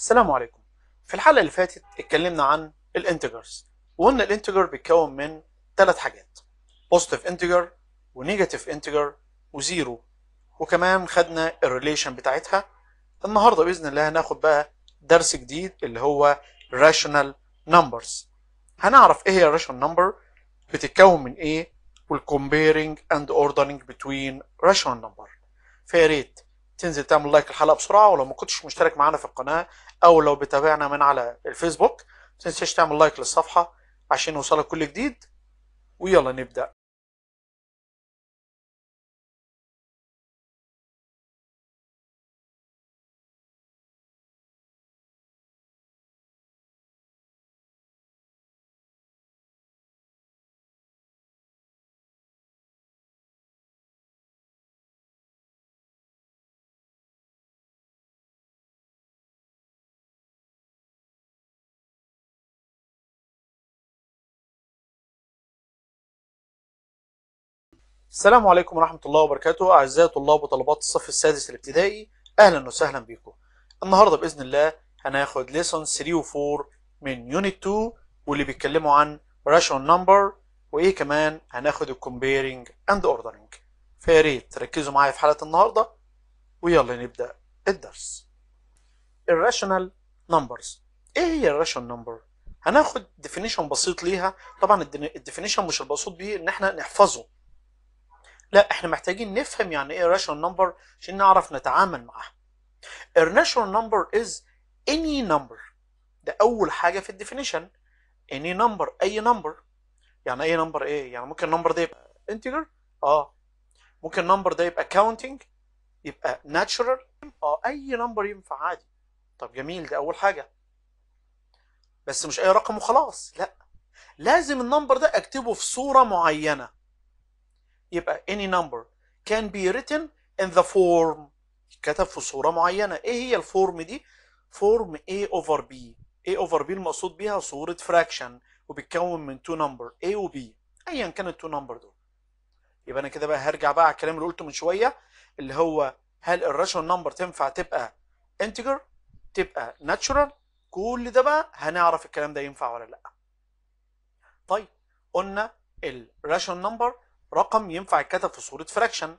السلام عليكم في الحلقة اللي فاتت اتكلمنا عن الانتجرز وقلنا الانتجر بيتكون من ثلاث حاجات بوزيتيف انتجر ونيجاتيف انتجر وزيرو وكمان خدنا الريليشن بتاعتها النهارده باذن الله هناخد بقى درس جديد اللي هو راشونال نمبرز هنعرف ايه هي الراشونال نمبر بتتكون من ايه والكومبيرنج اند اوردرنج بتوين راشونال نمبر فيا ريت تنزل تعمل لايك الحلقه بسرعه ولو ما كنتش مشترك معانا في القناه او لو بتابعنا من على الفيسبوك متنساش تعمل لايك للصفحه عشان يوصلك كل جديد ويلا نبدا السلام عليكم ورحمة الله وبركاته أعزائي طلاب وطلبات الصف السادس الابتدائي أهلا وسهلا بكم النهاردة بإذن الله هناخد ليسون 3 و 4 من يونت 2 واللي بيتكلموا عن راشون نمبر وإيه كمان هناخد الكومبيرنج أند أوردرنج فياريت تركزوا معايا في حلقة النهاردة ويلا نبدأ الدرس الراشونال نمبرز إيه هي الراشون نمبر؟ هناخد ديفينيشن بسيط ليها طبعا الديفينيشن مش البسيط بيه إن إحنا نحفظه لا احنا محتاجين نفهم يعني ايه rational number عشان نعرف نتعامل معاها A rational number is any number ده اول حاجه في الديفينيشن any number اي number يعني اي number ايه يعني ممكن النمبر ده يبقى انتجر اه ممكن النمبر ده يبقى كاونتنج يبقى ناتشرال اه اي نمبر ينفع عادي طب جميل ده اول حاجه بس مش اي رقم وخلاص لا لازم النمبر ده اكتبه في صوره معينه يبقى any number can be written in the form كتب في صورة معينة ايه هي الفورم دي فورم A over B A over B المقصود بيها صورة fraction وبتكون من two number A و B ايا كان التو number دول يبقى انا كده بقى هرجع بقى على الكلام اللي قلته من شوية اللي هو هل الراشونال نمبر تنفع تبقى integer تبقى natural كل ده بقى هنعرف الكلام ده ينفع ولا لا طيب قلنا الراشونال نمبر رقم ينفع يتكتب في صورة فراكشن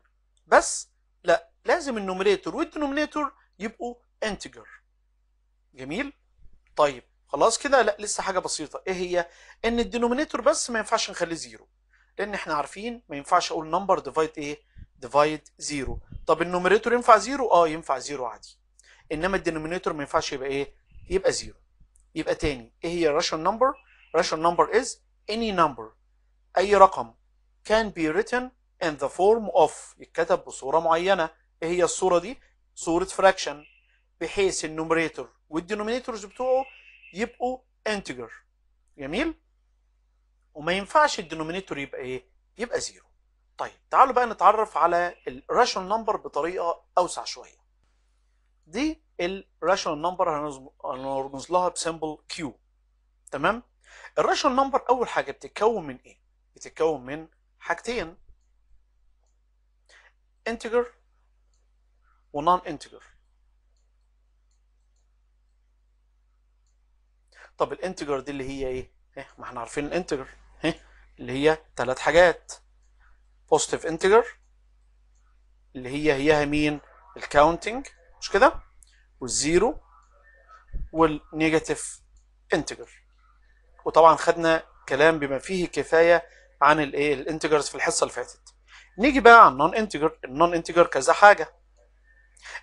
بس لا لازم النومريتور والدينومينيتور يبقوا انتجر جميل طيب خلاص كده لا لسه حاجة بسيطة ايه هي ان الدينومينيتور بس ما ينفعش نخليه زيرو لان احنا عارفين ما ينفعش اقول نمبر ديفايد ايه ديفايد زيرو طب النومريتور ينفع زيرو اه ينفع زيرو عادي انما الدينومينيتور ما ينفعش يبقى ايه يبقى زيرو يبقى تاني ايه هي الراشنال نمبر الراشنال نمبر از اني نمبر اي رقم can be written in the form of يتكتب بصورة معينة ايه هي الصورة دي صورة fraction بحيث النومريتور والدينومينيتورز بتوعه يبقوا integer جميل وما ينفعش الدينومينيتور يبقى ايه يبقى زيرو طيب تعالوا بقى نتعرف على rational number بطريقة اوسع شوية دي rational number هنرمز لها symbol Q تمام rational number اول حاجة بتتكون من ايه بتتكون من حاجتين integer ونون integer طب الانتجر دي اللي هي ايه؟ إيه ما احنا عارفين الانتجر إيه؟ اللي هي ثلاث حاجات بوزيتيف انتجر اللي هي هيها مين؟ الكاونتنج مش كده؟ والزيرو والنيجاتيف انتجر وطبعا خدنا كلام بما فيه كفايه عن الايه الانتجرز في الحصه اللي فاتت نيجي بقى على النون انتجر النون انتجر كذا حاجه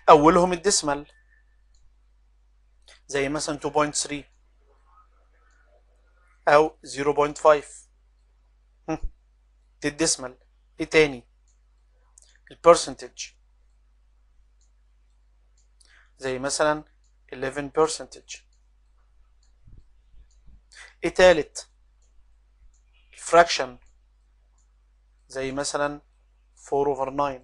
اولهم الديسمال زي مثلا 2.3 او 0.5 دي الديسمال ايه تاني البرسنتج زي مثلا 11 برسنتج ايه تالت الفراكشن زي مثلا 4 over 9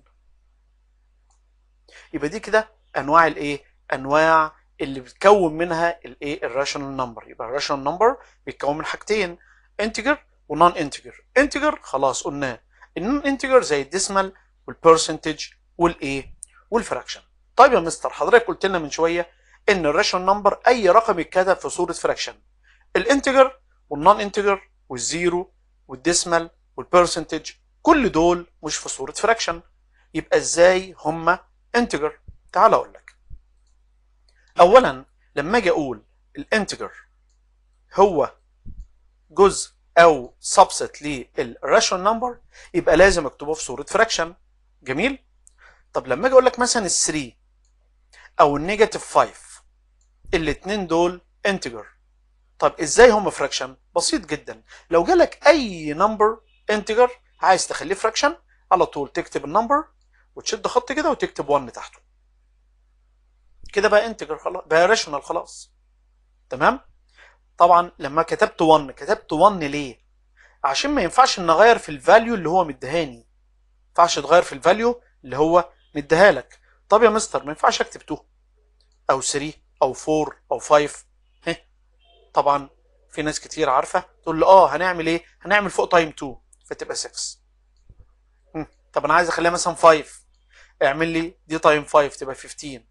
يبقى دي كده انواع الايه انواع اللي بتكون منها الايه الراشونال نمبر يبقى الراشونال نمبر بيتكون من حاجتين انتجر ونون انتجر انتجر خلاص قلناه النون انتجر زي الديسمال والبرسنتج والايه والفراكشن طيب يا مستر حضرتك قلت لنا من شويه ان الراشونال نمبر اي رقم يتكتب في صوره فراكشن الانتجر والنون انتجر والزيرو والديسمال والبرسنتج كل دول مش في صورة فراكشن يبقى ازاي هما انتجر تعال اقول لك اولا لما اجي اقول الانتجر هو جزء او سبست للراشنال نمبر يبقى لازم اكتبه في صوره فراكشن جميل طب لما اجي اقول لك مثلا ال 3 او النيجاتيف 5 الاثنين دول انتجر طب ازاي هم فراكشن بسيط جدا لو جالك اي نمبر انتجر عايز تخليه فراكشن على طول تكتب النمبر وتشد خط كده وتكتب 1 تحته كده بقى انتجر خلاص بقى راشونال خلاص تمام طبعا لما كتبت 1 كتبت 1 ليه عشان ما ينفعش ان اغير في الفاليو اللي هو مديهاني ما ينفعش تغير في الفاليو اللي هو مديها لك طب يا مستر ما ينفعش اكتب 2 او 3 او 4 او 5 طبعا في ناس كتير عارفه تقول لي اه هنعمل ايه هنعمل فوق تايم 2 فتبقى 6 طب انا عايز اخليها مثلا 5 اعمل لي دي تايم 5 تبقى 15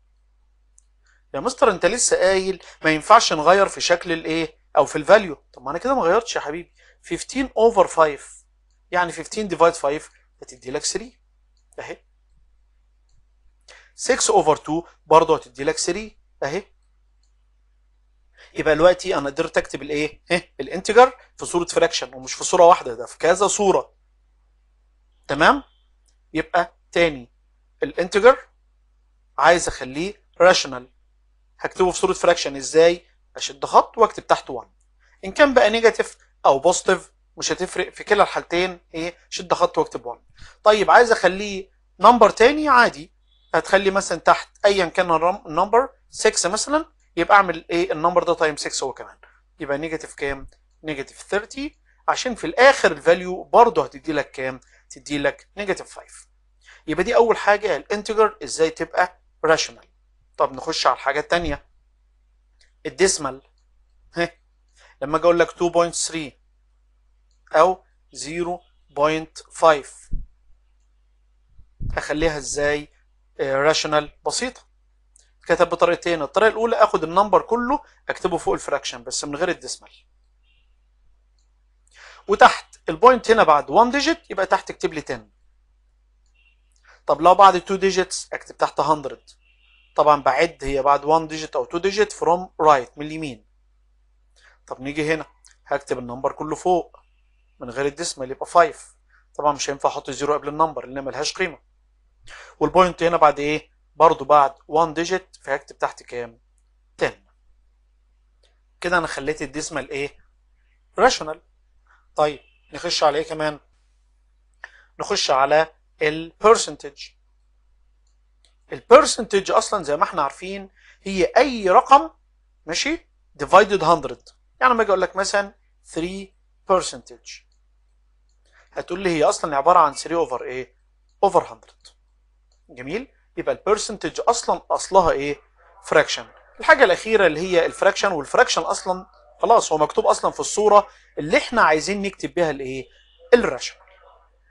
يا مستر انت لسه قايل ما ينفعش نغير في شكل الايه او في الفاليو طب ما انا كده ما غيرتش يا حبيبي 15 اوفر 5 يعني 15 ديفايد 5 هتدي لك 3 اهي 6 اوفر 2 برضه هتدي لك 3 اهي يبقى دلوقتي انا قدرت اكتب الايه إيه؟ الانتجر في صوره فراكشن ومش في صوره واحده ده في كذا صوره تمام يبقى تاني الانتجر عايز اخليه راشونال هكتبه في صوره فراكشن ازاي اشد خط واكتب تحته 1 ان كان بقى نيجاتيف او بوزيتيف مش هتفرق في كلا الحالتين ايه شد خط واكتب 1 طيب عايز اخليه نمبر تاني عادي هتخلي مثلا تحت ايا كان النمبر 6 مثلا يبقى اعمل ايه النمبر ده تايم 6 هو كمان يبقى نيجاتيف كام نيجاتيف 30 عشان في الاخر الفاليو برضه هتدي لك كام تدي لك نيجاتيف 5 يبقى دي اول حاجه الانتجر ازاي تبقى راشنال طب نخش على الحاجه الثانيه الديسمال لما اجي اقول لك 2.3 او 0.5 اخليها ازاي راشنال آه، بسيطه كتب بطريقتين الطريقه الاولى اخد النمبر كله اكتبه فوق الفراكشن بس من غير الديسمال وتحت البوينت هنا بعد 1 ديجيت يبقى تحت اكتب لي 10 طب لو بعد 2 ديجيتس اكتب تحت 100 طبعا بعد هي بعد 1 ديجيت او 2 ديجيت فروم رايت من اليمين طب نيجي هنا هكتب النمبر كله فوق من غير الديسمال يبقى 5 طبعا مش هينفع احط زيرو قبل النمبر لان ملهاش قيمه والبوينت هنا بعد ايه برضو بعد 1 ديجيت فهكتب تحت كام 10 كده انا خليت الديسمال ايه راشونال طيب نخش على ايه كمان نخش على البرسنتج البرسنتج اصلا زي ما احنا عارفين هي اي رقم ماشي ديفايدد 100 يعني لما اجي اقول لك مثلا 3 برسنتج هتقول لي هي اصلا عباره عن 3 اوفر ايه اوفر 100 جميل يبقى البرسنتج اصلا اصلها ايه فراكشن الحاجه الاخيره اللي هي الفراكشن والفراكشن اصلا خلاص هو مكتوب اصلا في الصوره اللي احنا عايزين نكتب بيها الايه الراشونال.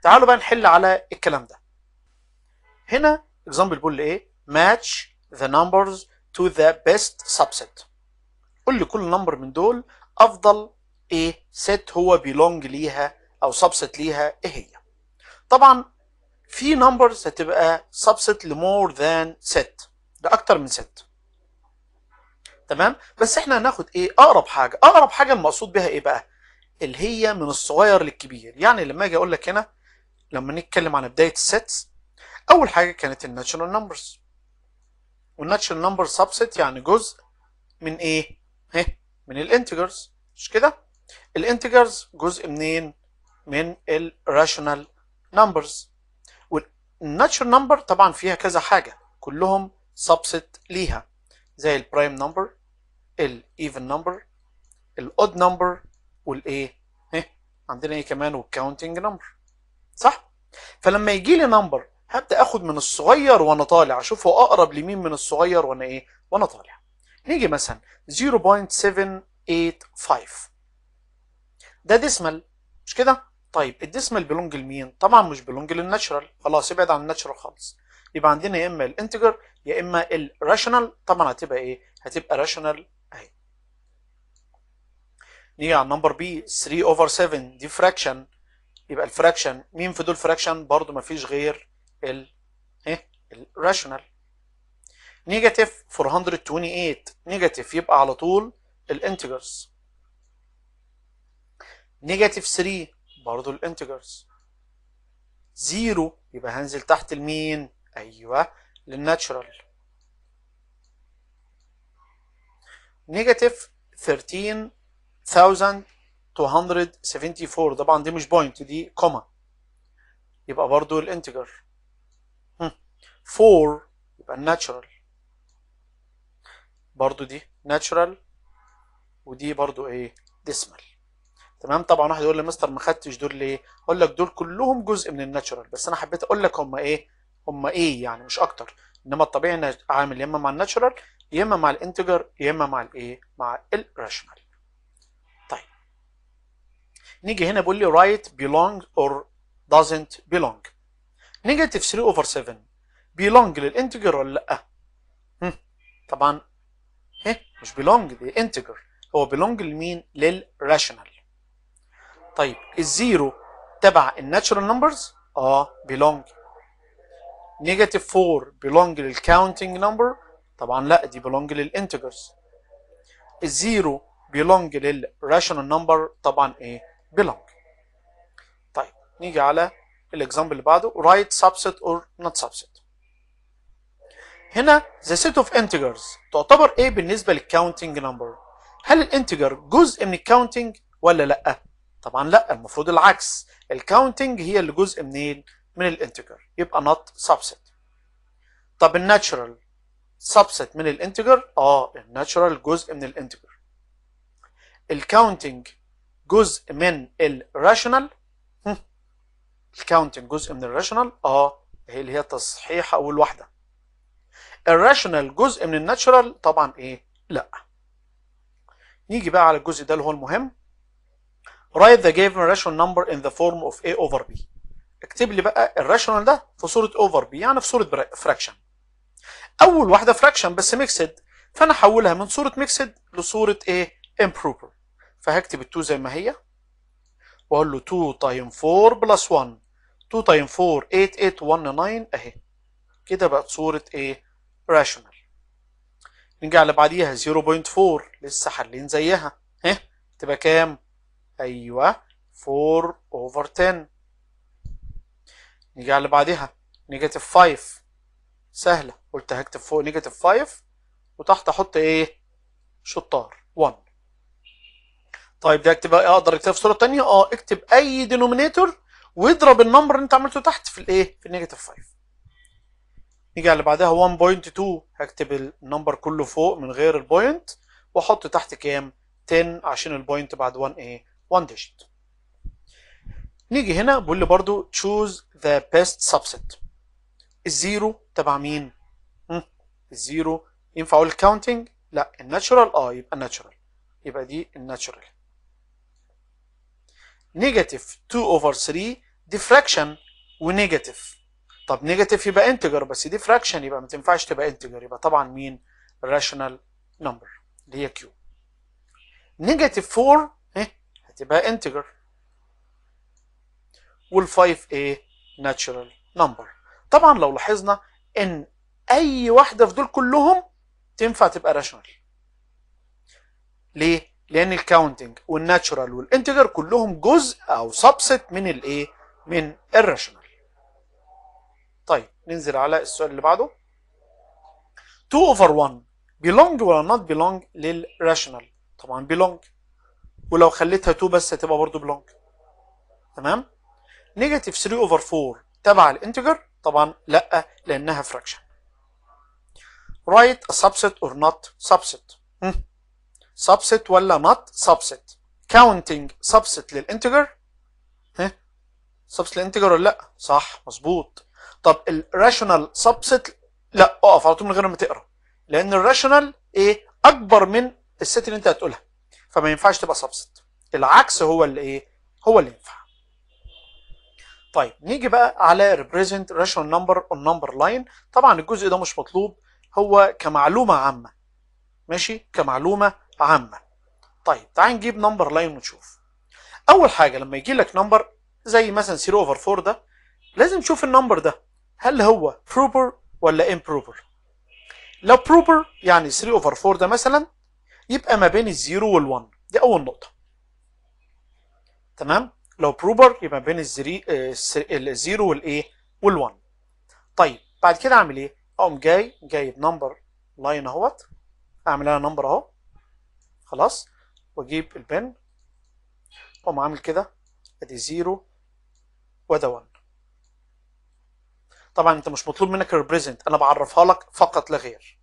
تعالوا بقى نحل على الكلام ده هنا اكزامبل بيقول ايه match the numbers to the best subset قول لي كل نمبر من دول افضل ايه set هو belong ليها او subset ليها ايه هي طبعا في نمبرز هتبقى سبست لمور ذان ست لاكتر من ست تمام بس احنا هناخد ايه اقرب حاجه اقرب حاجه المقصود بها ايه بقى اللي هي من الصغير للكبير يعني لما اجي اقول لك هنا لما نتكلم عن بدايه السيتس اول حاجه كانت الناتشرال نمبرز والناتشرال نمبر subset يعني جزء من ايه ايه من الانتجرز مش كده الانتجرز جزء منين من الراشونال نمبرز الناتشر نمبر طبعا فيها كذا حاجه كلهم سبست ليها زي البرايم نمبر الايفن نمبر الاود نمبر والايه عندنا ايه كمان والكاونتنج نمبر صح فلما يجي لي نمبر هبدا اخد من الصغير وانا طالع اشوف هو اقرب لمين من الصغير وانا ايه وانا طالع نيجي مثلا 0.785 ده ديسمال مش كده طيب الديسمال بيلونج لمين؟ طبعا مش بيلونج للناتشرال خلاص ابعد عن الناتشرال خالص يبقى عندنا يا اما الانتجر يا اما الراشونال طبعا هتبقى ايه؟ هتبقى راشونال اهي نيجي على النمبر بي 3 اوفر 7 دي فراكشن يبقى الفراكشن مين في دول فراكشن؟ برضو مفيش غير ال ايه؟ الراشونال نيجاتيف 428 نيجاتيف يبقى على طول الانتجرز نيجاتيف 3 برضو الانتجرز زيرو يبقى هنزل تحت المين ايوه للناتشرال نيجاتيف 13274 طبعا دي مش بوينت دي كوما يبقى برضو الانتجر 4 يبقى الناتشرال برضو دي ناتشرال ودي برضو ايه ديسمال تمام طبعا واحد يقول لي مستر ما خدتش دول ليه؟ اقول لك دول كلهم جزء من الناتشورال بس انا حبيت اقول لك هم ايه؟ هم ايه يعني مش اكتر انما الطبيعي ان عامل يا اما مع الناتشورال يا اما مع الانتجر يا اما مع الايه؟ مع الراشنال. طيب نيجي هنا بيقول لي right belong or doesn't belong. نيجاتيف 3 اوفر 7 بيلونج للانتجر ولا لا؟ طبعا ايه مش بيلونج للانتجر هو بيلونج لمين؟ للراشنال. طيب الزيرو تبع الناتشرال نمبرز اه بيلونج نيجاتيف 4 بيلونج للكاونتنج نمبر طبعا لا دي بيلونج للانتجرز الزيرو بيلونج للراشونال نمبر طبعا ايه بيلونج طيب نيجي على الاكزامبل اللي بعده رايت سبسيت اور نوت سبسيت هنا ذا سيت اوف انتجرز تعتبر ايه بالنسبه للكاونتنج نمبر هل الانتجر جزء من الكاونتنج ولا لا طبعا لا المفروض العكس الكاونتنج هي اللي جزء منين من الانتجر يبقى نوت سبست طب الناتشرال سبست من الانتجر اه الناتشرال جزء من الانتجر الكاونتنج جزء من الراشنال الكاونتنج جزء من الراشنال اه هي اللي هي تصحيح اول واحده الراشنال جزء من الناتشرال طبعا ايه لا نيجي بقى على الجزء ده اللي هو المهم write the given rational number in the form of A over B اكتب لي بقى الراشونال ده في صورة over B يعني في صورة fraction أول واحدة fraction بس mixed فأنا أحولها من صورة mixed لصورة إيه improper فهكتب ال 2 زي ما هي وأقول له 2 تايم 4 بلس 1 2 تايم 4 8 8 1 9 أهي كده بقت صورة إيه rational نرجع اللي بعديها 0.4 لسه حلين زيها ها تبقى كام ايوه 4 over 10 نيجي على اللي بعدها نيجاتيف 5 سهله قلت هكتب فوق نيجاتيف 5 وتحت احط ايه شطار 1 طيب ده اكتب اقدر اكتبها في صوره تانية؟ اه اكتب اي دينومينيتور واضرب النمبر اللي انت عملته تحت في الايه في النيجاتيف 5 نيجي على اللي بعدها 1.2 هكتب النمبر كله فوق من غير البوينت واحط تحت كام 10 عشان البوينت بعد 1 ايه ديجيت نيجي هنا بقول لي برضو choose the best subset الزيرو تبع مين؟ الزيرو ينفع اقول counting؟ لا الناتشورال اه يبقى ناتشورال يبقى دي الناتشورال نيجاتيف 2 اوفر 3 دي فراكشن ونيجاتيف طب نيجاتيف يبقى انتجر بس دي فراكشن يبقى ما تنفعش تبقى انتجر يبقى طبعا مين؟ راشونال نمبر اللي هي كيو نيجاتيف 4 هتبقى انتجر وال5 ايه natural number طبعا لو لاحظنا ان اي واحده في دول كلهم تنفع تبقى راشونال ليه لان الكاونتنج والناتشورال والانتجر كلهم جزء او سبست من الايه من الراشونال طيب ننزل على السؤال اللي بعده 2 over 1 belong ولا not belong للراشونال طبعا belong ولو خليتها 2 بس هتبقى برضو بلونج تمام نيجاتيف 3 اوفر 4 تبع الانتجر طبعا لا لانها فراكشن رايت subset اور نوت subset subset ولا نوت subset counting subset للانتجر subset للانتجر ولا لا صح مظبوط طب الراشونال subset لا اقف على طول من غير ما تقرا لان الراشونال ايه اكبر من الست اللي انت هتقولها فما ينفعش تبقى سبست العكس هو اللي ايه هو اللي ينفع طيب نيجي بقى على represent rational number on number line طبعا الجزء ده مش مطلوب هو كمعلومه عامه ماشي كمعلومه عامه طيب تعال نجيب نمبر لاين ونشوف اول حاجه لما يجي لك نمبر زي مثلا 0 اوفر 4 ده لازم تشوف النمبر ده هل هو proper ولا improper لو proper يعني 3 اوفر 4 ده مثلا يبقى ما بين الزيرو وال1 دي اول نقطه تمام لو بروبر يبقى ما بين الزيرو آه، والايه وال1 طيب بعد كده اعمل ايه اقوم جاي جايب نمبر لاين اهوت اعمل انا نمبر اهو خلاص واجيب البن اقوم عامل كده ادي زيرو وده 1 طبعا انت مش مطلوب منك ريبريزنت انا بعرفها لك فقط لا غير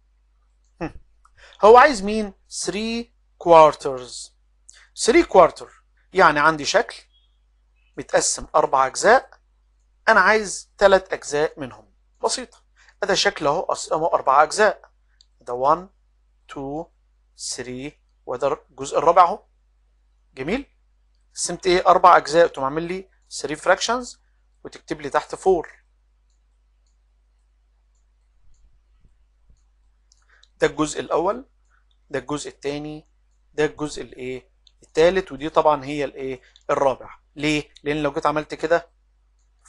هو عايز مين 3 كوارترز 3 كوارتر يعني عندي شكل متقسم اربع اجزاء انا عايز ثلاث اجزاء منهم بسيطه هذا شكل اهو اقسمه اربع اجزاء ده 1 2 3 وده الجزء الرابع اهو جميل قسمت ايه اربع اجزاء تقوم عامل لي 3 فراكشنز وتكتب لي تحت 4 ده الجزء الاول ده الجزء الثاني ده الجزء الايه الثالث ودي طبعا هي الايه الرابع ليه لان لو جيت عملت كده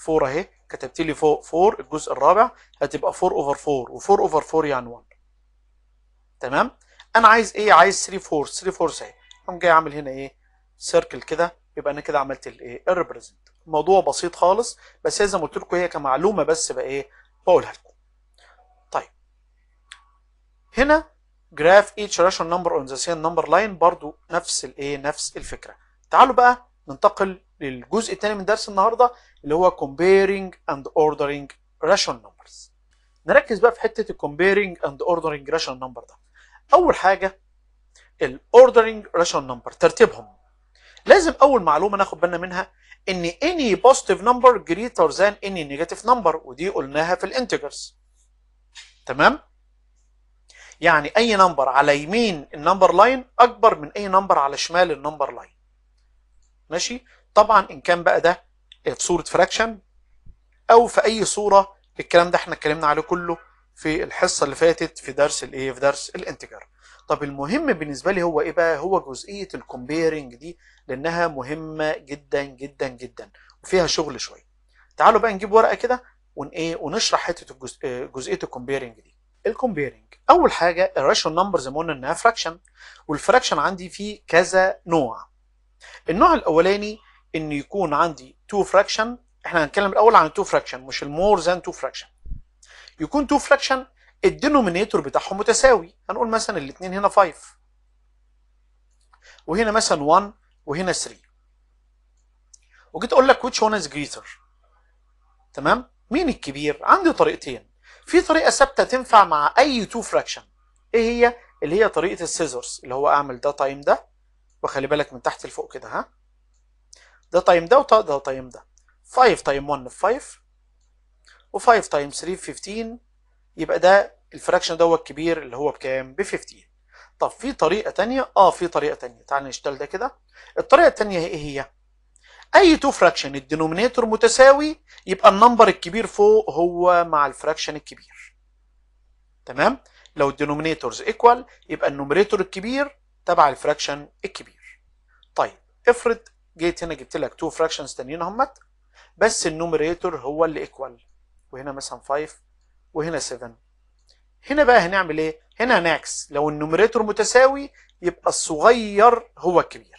4 اهي كتبت لي فوق 4 الجزء الرابع هتبقى 4 اوفر 4 و4 اوفر 4 يعني 1 تمام انا عايز ايه عايز 3 4 3 4 اهي قوم جاي اعمل هنا ايه سيركل كده يبقى انا كده عملت الايه الريبريزنت الموضوع بسيط خالص بس زي ما قلت لكم هي كمعلومه بس بقى ايه بقولها لكم طيب هنا graph each rational number on the same number line برضو نفس الايه نفس الفكره تعالوا بقى ننتقل للجزء الثاني من درس النهارده اللي هو comparing and ordering rational numbers نركز بقى في حته الcomparing and ordering rational number ده اول حاجه الاوردرنج rational number ترتيبهم لازم اول معلومه ناخد بالنا منها ان any positive number greater than any negative number ودي قلناها في الانتجرز تمام يعني اي نمبر على يمين النمبر لاين اكبر من اي نمبر على شمال النمبر لاين ماشي طبعا ان كان بقى ده في صوره فراكشن او في اي صوره الكلام ده احنا اتكلمنا عليه كله في الحصه اللي فاتت في درس الايه في درس الانتجر طب المهم بالنسبه لي هو ايه بقى هو جزئيه الكومبيرنج دي لانها مهمه جدا جدا جدا وفيها شغل شويه تعالوا بقى نجيب ورقه كده ون ايه ونشرح حته جزئيه الكومبيرنج دي الكومبيرنج اول حاجه الراشيو نمبر زي ما قلنا انها فراكشن والفراكشن عندي فيه كذا نوع النوع الاولاني ان يكون عندي 2 فراكشن احنا هنتكلم الاول عن 2 فراكشن مش المور ذان 2 فراكشن يكون 2 فراكشن الدينومينيتور بتاعهم متساوي هنقول مثلا الاثنين هنا 5 وهنا مثلا 1 وهنا 3 وجيت اقول لك which one is greater تمام مين الكبير عندي طريقتين في طريقه ثابته تنفع مع اي تو فراكشن ايه هي اللي هي طريقه السيزورز اللي هو اعمل ده تايم ده وخلي بالك من تحت لفوق كده ها ده تايم ده وده تايم ده 5 تايم 1 في 5 و5 تايم 3 في 15 يبقى ده الفراكشن دوت كبير اللي هو بكام ب 15 طب في طريقه ثانيه اه في طريقه ثانيه تعال نشتغل ده كده الطريقه الثانيه ايه هي اي تو فراكشن الدينومينيتور متساوي يبقى النمبر الكبير فوق هو مع الفراكشن الكبير تمام لو الدينومينيتورز ايكوال يبقى النومريتور الكبير تبع الفراكشن الكبير طيب افرض جيت هنا جبت لك تو فراكشنز تانيين همت بس النومريتور هو اللي ايكوال وهنا مثلا 5 وهنا 7 هنا بقى هنعمل ايه هنا نعكس لو النومريتور متساوي يبقى الصغير هو الكبير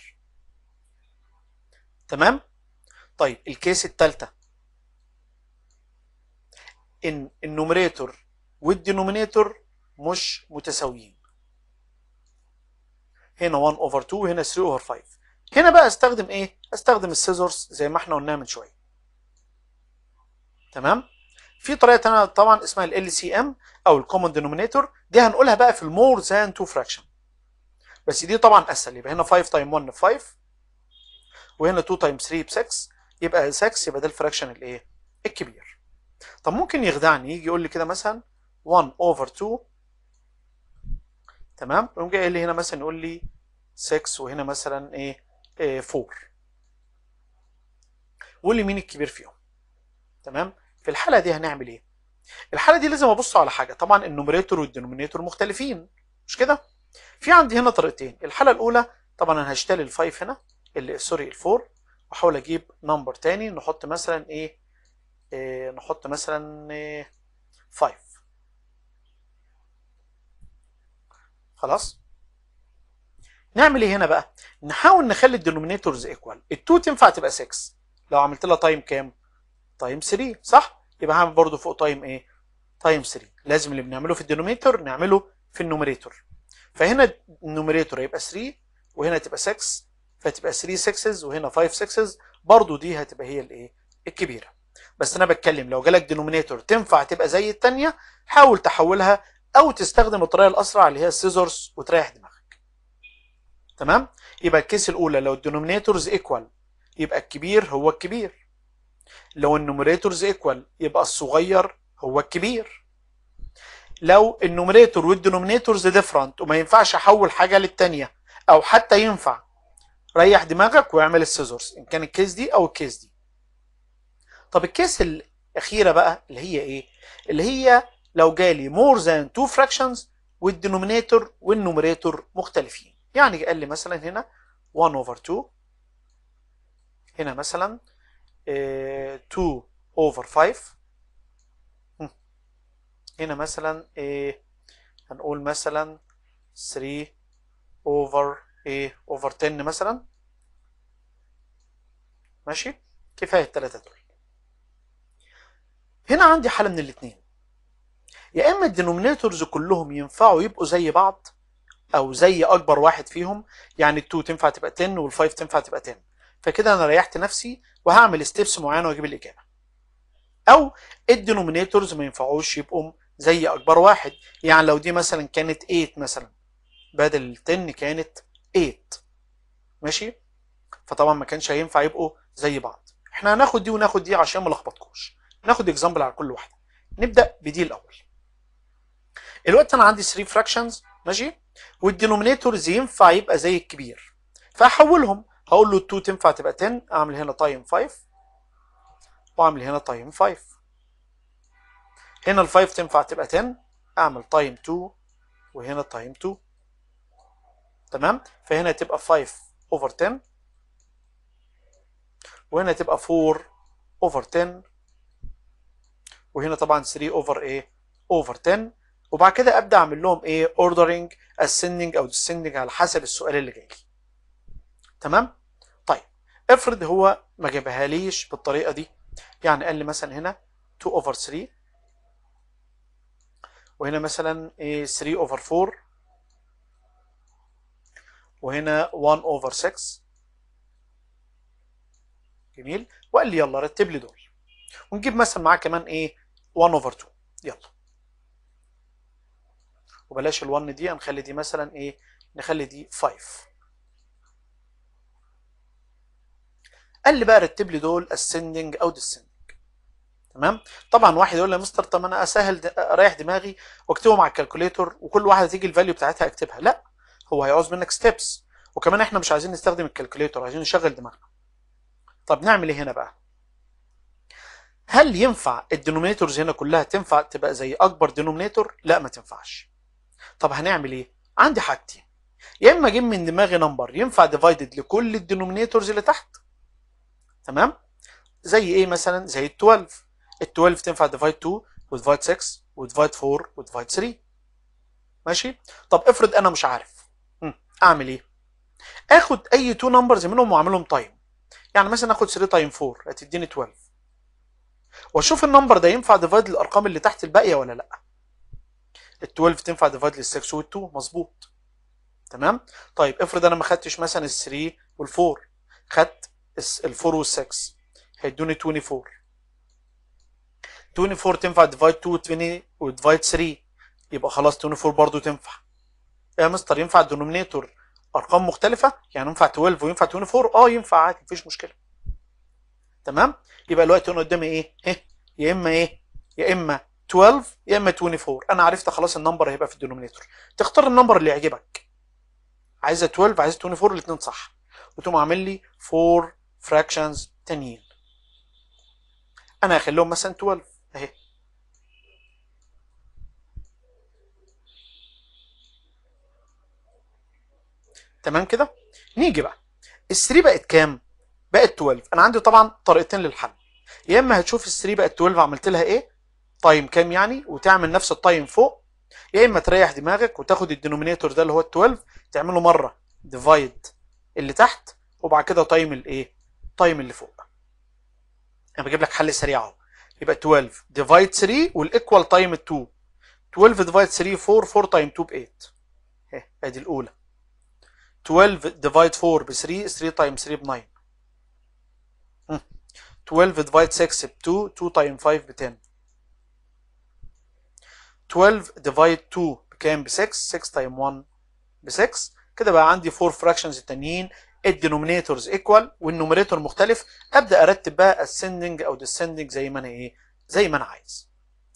تمام طيب الكيس الثالثه ان النوميريتور والدينومينيتور مش متساويين هنا 1 اوفر 2 وهنا 3 اوفر 5 هنا بقى استخدم ايه استخدم السيزورز زي ما احنا قلناها من شويه تمام في طريقه تانية طبعا اسمها ال سي ام او الكومن دينومينيتور دي هنقولها بقى في المور ذان 2 فراكشن بس دي طبعا اسهل يبقى هنا 5 تايم 1 5 وهنا 2 تايمز 3 ب 6 يبقى 6 يبقى ده الفراكشن الايه الكبير طب ممكن يخدعني يجي يقول لي كده مثلا 1 اوفر 2 تمام يقوم جاي لي هنا مثلا يقول لي 6 وهنا مثلا ايه, إيه 4 لي مين الكبير فيهم تمام في الحاله دي هنعمل ايه الحاله دي لازم ابص على حاجه طبعا النومريتور والدينومينيتور مختلفين مش كده في عندي هنا طريقتين الحاله الاولى طبعا انا هشتري ال5 هنا سوري الفور واحاول اجيب نمبر تاني نحط مثلا ايه, إيه نحط مثلا 5 خلاص نعمل ايه هنا بقى نحاول نخلي الدينومينيتورز ايكوال ال2 تنفع تبقى 6 لو عملت لها تايم كام تايم 3 صح يبقى هعمل برده فوق تايم ايه تايم 3 لازم اللي بنعمله في الدينومينيتور نعمله في النوميريتور فهنا النوميريتور هيبقى 3 وهنا تبقى 6 فتبقى 3 6 وهنا 5 6 برضو دي هتبقى هي الايه الكبيره بس انا بتكلم لو جالك دينومينيتور تنفع تبقى زي الثانيه حاول تحولها او تستخدم الطريقه الاسرع اللي هي السيزورز وتريح دماغك تمام يبقى الكيس الاولى لو الدينومينيتورز ايكوال يبقى الكبير هو الكبير لو النوميريتورز ايكوال يبقى الصغير هو الكبير لو النوميريتور والدينومينيتورز ديفرنت وما ينفعش احول حاجه للثانيه او حتى ينفع ريح دماغك واعمل السيزورز ان كان الكيس دي او الكيس دي طب الكيس الاخيره بقى اللي هي ايه اللي هي لو جالي مور ذان تو فراكشنز والدينومينيتور والنومريتور مختلفين يعني قال لي مثلا هنا 1 اوفر 2 هنا مثلا 2 اوفر 5 هنا مثلا ايه هنقول مثلا 3 over ايه اوفر 10 مثلا ماشي كفايه الثلاثه دول هنا عندي حاله من الاثنين يا اما الدينومينيتورز كلهم ينفعوا يبقوا زي بعض او زي اكبر واحد فيهم يعني ال2 تنفع تبقى 10 وال5 تنفع تبقى 10 فكده انا ريحت نفسي وهعمل ستيبس معينه واجيب الاجابه او الدينومينيتورز ما ينفعوش يبقوا زي اكبر واحد يعني لو دي مثلا كانت 8 مثلا بدل 10 كانت 8 ماشي فطبعا ما كانش هينفع يبقوا زي بعض احنا هناخد دي وناخد دي عشان ما لخبطكوش ناخد اكزامبل على كل واحده نبدا بدي الاول الوقت انا عندي 3 فراكشنز ماشي والدينومينيتورز ينفع يبقى زي الكبير فاحولهم هقول له 2 تنفع تبقى 10 اعمل هنا تايم 5 واعمل هنا تايم 5 هنا ال 5 تنفع تبقى 10 اعمل تايم 2 وهنا تايم 2 تمام فهنا تبقى 5 اوفر 10 وهنا تبقى 4 اوفر 10 وهنا طبعا 3 اوفر ايه اوفر 10 وبعد كده ابدا اعمل لهم ايه اوردرنج اسيندنج او ديسيندنج على حسب السؤال اللي جاي لي تمام طيب افرض هو ما جابها ليش بالطريقه دي يعني قال لي مثلا هنا 2 اوفر 3 وهنا مثلا ايه 3 اوفر 4 وهنا 1 اوفر 6 جميل وقال لي يلا رتب لي دول ونجيب مثلا معاه كمان ايه 1 اوفر 2 يلا وبلاش ال1 دي هنخلي دي مثلا ايه نخلي دي 5 قال لي بقى رتب لي دول ascending او descending تمام طبعا واحد يقول لي يا مستر طب انا اسهل اريح دماغي واكتبهم على الكالكوليتر وكل واحده تيجي الفاليو بتاعتها اكتبها لا هو هيعوز منك ستيبس وكمان احنا مش عايزين نستخدم الكالكوليتر عايزين نشغل دماغنا طب نعمل ايه هنا بقى هل ينفع الدينومينيتورز هنا كلها تنفع تبقى زي اكبر دينومينيتور لا ما تنفعش طب هنعمل ايه عندي حاجتين يا اما اجيب من دماغي نمبر ينفع ديفايدد لكل الدينومينيتورز اللي تحت تمام زي ايه مثلا زي ال 12 ال 12 تنفع ديفايد 2 وديفايد 6 وديفايد 4 وديفايد 3 ماشي طب افرض انا مش عارف اعمل ايه اخد اي تو نمبرز منهم واعملهم تايم يعني مثلا اخد 3 تايم 4 هتديني 12 واشوف النمبر ده ينفع ديفايد الارقام اللي تحت الباقيه ولا لا ال 12 تنفع ديفايد لل 6 وال 2 مظبوط تمام طيب افرض انا ما خدتش مثلا ال 3 وال 4 خدت ال 4 وال 6 هيدوني 24 24 تنفع ديفايد 2 و ديفايد 3 يبقى خلاص 24 برضه تنفع يا مستر ينفع الدينومينيتور ارقام مختلفه يعني ينفع 12 وينفع 24 اه ينفع عادي مفيش مشكله تمام يبقى دلوقتي انا قدامي ايه ايه يا اما ايه يا اما 12 يا اما 24 انا عرفت خلاص النمبر هيبقى في الدينومينيتور تختار النمبر اللي يعجبك عايزه 12 عايزه 24 الاثنين صح وتقوم عامل لي 4 فراكشنز تانيين انا هخليهم مثلا 12 تمام كده نيجي بقى ال3 بقت كام بقت 12 انا عندي طبعا طريقتين للحل يا اما هتشوف ال3 بقت 12 عملت لها ايه تايم كام يعني وتعمل نفس التايم فوق يا اما تريح دماغك وتاخد الدينومينيتور ده اللي هو ال 12 تعمله مره ديفايد اللي تحت وبعد كده تايم الايه تايم اللي فوق انا بجيب لك حل سريع اهو يبقى 12 ديفايد 3 والايكوال تايم 2 12 ديفايد 3 4 4 تايم 2 ب 8 اهي ادي الاولى 12 ديفايد 4 ب 3 3 تايم 3 ب 9 12 ديفايد 6 ب 2 2 تايم 5 ب 10 12 ديفايد 2 بكام ب 6 6 تايم 1 ب 6 كده بقى عندي 4 فراكشنز التانيين الدينومينيتورز ايكوال والنوميريتور مختلف ابدا ارتب بقى ascending او descending زي ما انا ايه زي ما انا عايز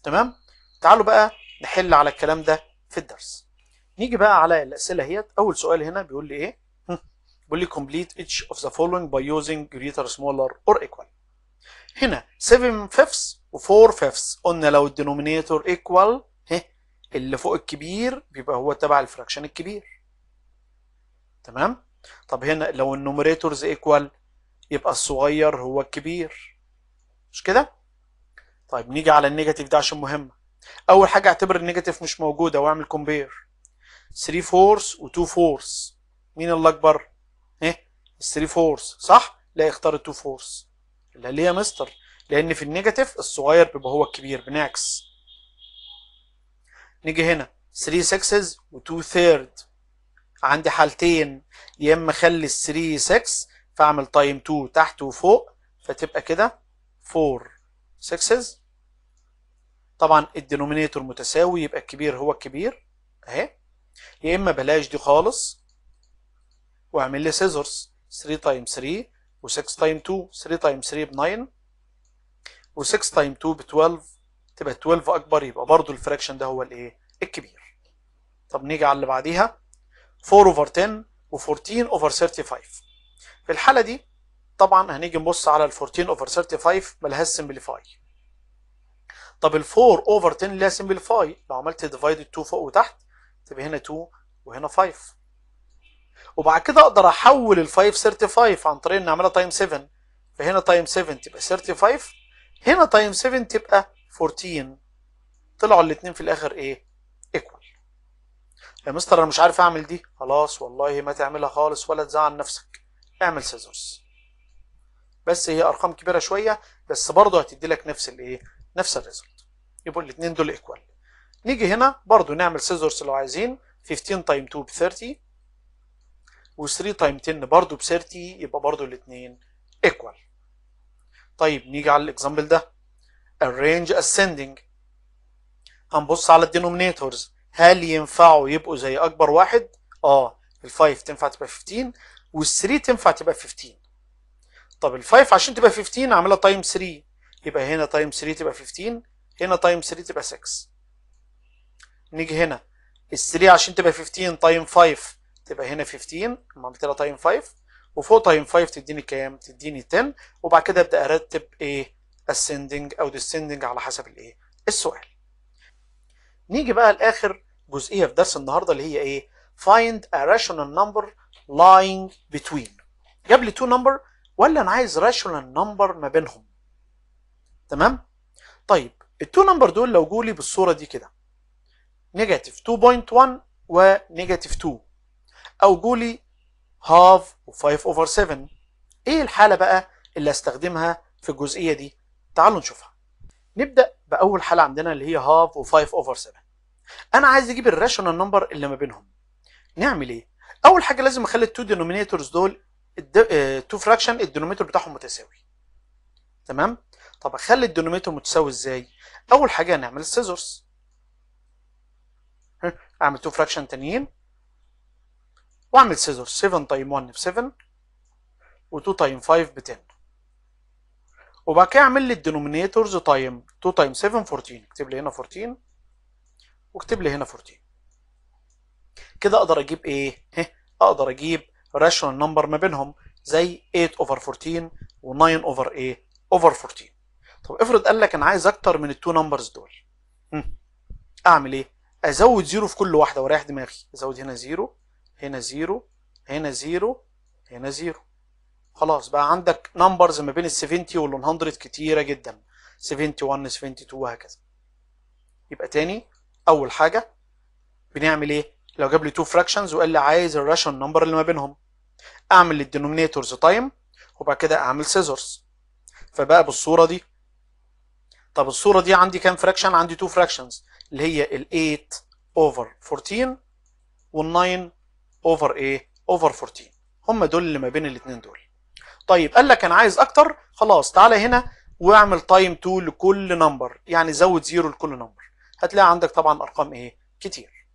تمام تعالوا بقى نحل على الكلام ده في الدرس نيجي بقى على الاسئله اهيت اول سؤال هنا بيقول لي ايه بيقول لي complete each of the following by using greater smaller or equal هنا 7 fifths و 4 fifths قلنا لو الدينومينيتور equal إيه؟ اللي فوق الكبير بيبقى هو تبع الفراكشن الكبير تمام طب هنا لو النومريتورز ايكوال يبقى الصغير هو الكبير مش كده طيب نيجي على النيجاتيف ده عشان مهمه اول حاجه اعتبر النيجاتيف مش موجوده واعمل كومبير 3 فورس و2 فورس مين اللي اكبر ايه 3 فورس صح لا اختار ال 2 فورس لا ليه يا مستر لان في النيجاتيف الصغير بيبقى هو الكبير بنعكس نيجي هنا 3 سكسز و2 ثيرد عندي حالتين يا اما اخلي ال 3 6 فاعمل تايم 2 تحت وفوق فتبقى كده 4 سكسز طبعا الدينومينيتور متساوي يبقى الكبير هو الكبير اهي يا اما بلاش دي خالص واعمل لي سيزرز 3 تايم 3 و6 تايم 2 3 تايم 3 ب 9 و6 تايم 2 ب 12 تبقى 12 اكبر يبقى برضو الفراكشن ده هو الايه الكبير طب نيجي على اللي بعديها 4 اوفر 10 و14 اوفر 35 في الحاله دي طبعا هنيجي نبص على ال14 اوفر 35 ملهاش سمبليفاي طب ال4 اوفر 10 ليها سمبليفاي لو عملت ديفايد 2 فوق وتحت تبقى هنا 2 وهنا 5 وبعد كده اقدر احول ال 5 35 عن طريق ان اعملها تايم 7 فهنا تايم 7 تبقى 35 هنا تايم 7 تبقى 14 طلعوا الاثنين في الاخر ايه؟ ايكوال يا مستر انا مش عارف اعمل دي خلاص والله ما تعملها خالص ولا تزعل نفسك اعمل سيزرز بس هي ارقام كبيره شويه بس برضه هتدي لك نفس الايه؟ نفس الريزلت يبقوا الاثنين دول ايكوال نيجي هنا برضو نعمل سيزورس لو عايزين 15 تايم 2 ب 30 و3 تايم 10 برضو ب 30 يبقى برضو الاثنين ايكوال طيب نيجي على الاكزامبل ده الرينج اسندنج هنبص على الدينومينيتورز هل ينفعوا يبقوا زي اكبر واحد اه ال5 تنفع تبقى 15 وال3 تنفع تبقى 15 طب ال5 عشان تبقى 15 اعملها تايم 3 يبقى هنا تايم 3 تبقى 15 هنا تايم 3 تبقى 6 نيجي هنا ال 3 عشان تبقى 15 تايم 5 تبقى هنا 15 اما عملت لها تايم 5 وفوق تايم 5 تديني كام؟ تديني 10 وبعد كده ابدا ارتب ايه؟ ascending او descending على حسب الايه؟ السؤال. نيجي بقى لاخر جزئيه في درس النهارده اللي هي ايه؟ find a rational number lying between. جاب لي 2 number ولا انا عايز rational number ما بينهم. تمام؟ طيب التو نمبر دول لو جولي بالصوره دي كده نيجاتيف 2.1 ونيجاتيف 2 قولي هاف و5 اوفر 7 ايه الحاله بقى اللي استخدمها في الجزئيه دي تعالوا نشوفها نبدا باول حاله عندنا اللي هي هاف و5 اوفر 7 انا عايز اجيب الراشونال نمبر اللي ما بينهم نعمل ايه اول حاجه لازم اخلي التو دينومينيتورز دول التو آه، فراكشن الدينومينيتور بتاعهم متساوي تمام طب اخلي الدينومينيتور متساوي ازاي اول حاجه هنعمل السيزرز اعمل تو فراكشن تانيين واعمل سيزور 7 تايم 1 ب 7 و2 تايم 5 ب 10 وبعد كده اعمل لي الدينومينيتورز تايم 2 تايم 7 14 اكتب لي هنا 14 واكتب لي هنا 14 كده اقدر اجيب ايه؟ اقدر اجيب راشونال نمبر ما بينهم زي 8 اوفر 14 و9 اوفر ايه؟ اوفر 14 طب افرض قال لك انا عايز اكتر من التو نمبرز دول اعمل ايه؟ ازود زيرو في كل واحده واريح دماغي ازود هنا زيرو هنا زيرو هنا زيرو هنا زيرو خلاص بقى عندك نمبرز ما بين ال 70 وال 100 كتيره جدا 71 72 وهكذا يبقى تاني اول حاجه بنعمل ايه لو جاب لي تو فراكشنز وقال لي عايز الراشن نمبر اللي ما بينهم اعمل للدينومينيتورز تايم وبعد كده اعمل سيزورز فبقى بالصوره دي طب الصوره دي عندي كام فراكشن عندي تو فراكشنز اللي هي ال8 اوفر 14 وال9 اوفر ايه اوفر 14 هم دول اللي ما بين الاثنين دول طيب قال لك انا عايز اكتر خلاص تعالى هنا واعمل تايم 2 لكل نمبر يعني زود زيرو لكل نمبر هتلاقي عندك طبعا ارقام ايه كتير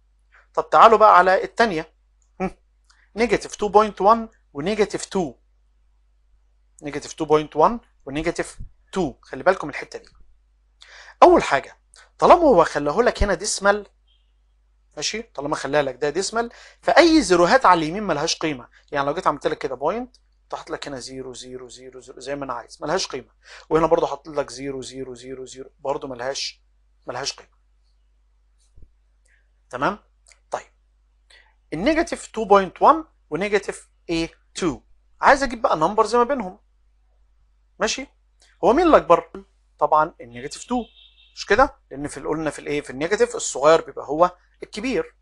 طب تعالوا بقى على الثانيه نيجاتيف 2.1 ونيجاتيف 2 نيجاتيف 2.1 ونيجاتيف 2 خلي بالكم الحته دي اول حاجه طالما هو خلاه لك هنا ديسمال ماشي طالما خلاها لك ده ديسمال فاي زيروهات على اليمين ملهاش قيمه يعني لو جيت عملت لك كده بوينت حط لك هنا 0 0 0 زي ما انا عايز ملهاش قيمه وهنا برضه حط لك 0 0 0 0 برضه ملهاش ملهاش قيمه تمام طيب النيجاتيف 2.1 ونيجاتيف a 2 عايز اجيب بقى نمبرز ما بينهم ماشي هو مين الاكبر طبعا النيجاتيف 2 مش كده لان في قلنا في الايه في النيجاتيف الصغير بيبقى هو الكبير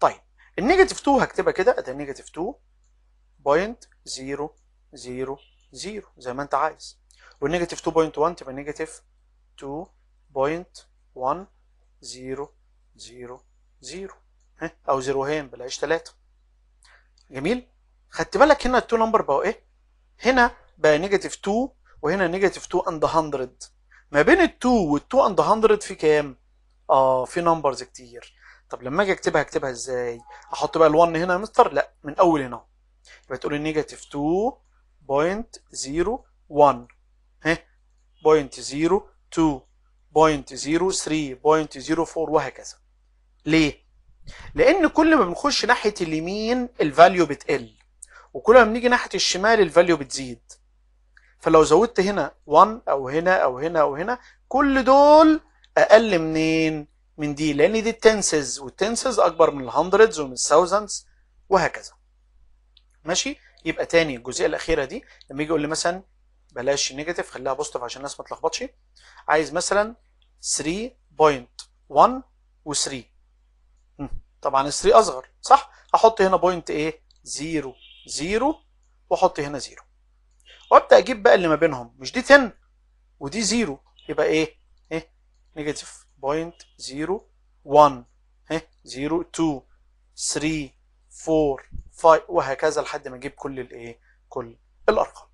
طيب النيجاتيف 2 هكتبها كده ده نيجاتيف 2 بوينت زي ما انت عايز والنيجاتيف 2.1 تبقى نيجاتيف 2.1 او زيروهين بلاش ثلاثه جميل خدت بالك هنا التو نمبر بقى ايه هنا بقى نيجاتيف 2 وهنا نيجاتيف 2 اند 100 ما بين ال 2 وال 2 اند 100 في كام؟ اه في نمبرز كتير طب لما اجي اكتبها اكتبها ازاي؟ احط بقى ال 1 هنا يا مستر؟ لا من اول هنا يبقى تقول نيجاتيف 2.01 ها بوينت 0 2 بوينت 0 3 بوينت 0 4 وهكذا ليه؟ لان كل ما بنخش ناحيه اليمين الفاليو بتقل وكل ما بنيجي ناحيه الشمال الفاليو بتزيد فلو زودت هنا 1 او هنا او هنا او هنا كل دول اقل منين من دي لان دي التنسز والتنسز اكبر من الهندردز ومن الثاوزندز وهكذا ماشي يبقى تاني الجزئيه الاخيره دي لما يجي يقول لي مثلا بلاش نيجاتيف خليها بوزيتيف عشان الناس ما تلخبطش عايز مثلا 3.1 و3 طبعا ال3 اصغر صح هحط هنا بوينت ايه 0 0 واحط هنا 0 وابدا اجيب بقى اللي ما بينهم مش دي 10 ودي 0 يبقى ايه؟ ايه؟ نيجاتيف بوينت 0 1 ايه 0 2 3 4 5 وهكذا لحد ما اجيب كل الايه؟ كل الارقام.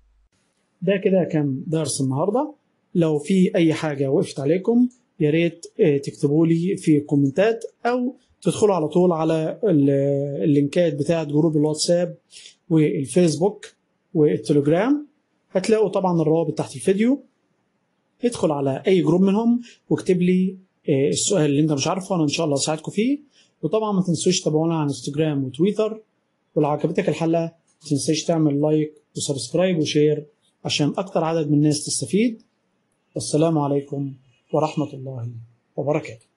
ده كده كان درس النهارده لو في اي حاجه وقفت عليكم يا ريت آه، تكتبوا لي في الكومنتات او تدخلوا على طول على اللينكات بتاعه جروب الواتساب والفيسبوك والتليجرام هتلاقوا طبعا الروابط تحت الفيديو ادخل على اي جروب منهم واكتب لي آه، السؤال اللي انت مش عارفه انا ان شاء الله اساعدكم فيه وطبعا ما تنسوش تتابعونا على انستجرام وتويتر ولو عجبتك الحلقه ما تنساش تعمل لايك وسبسكرايب وشير عشان اكتر عدد من الناس تستفيد والسلام عليكم ورحمه الله وبركاته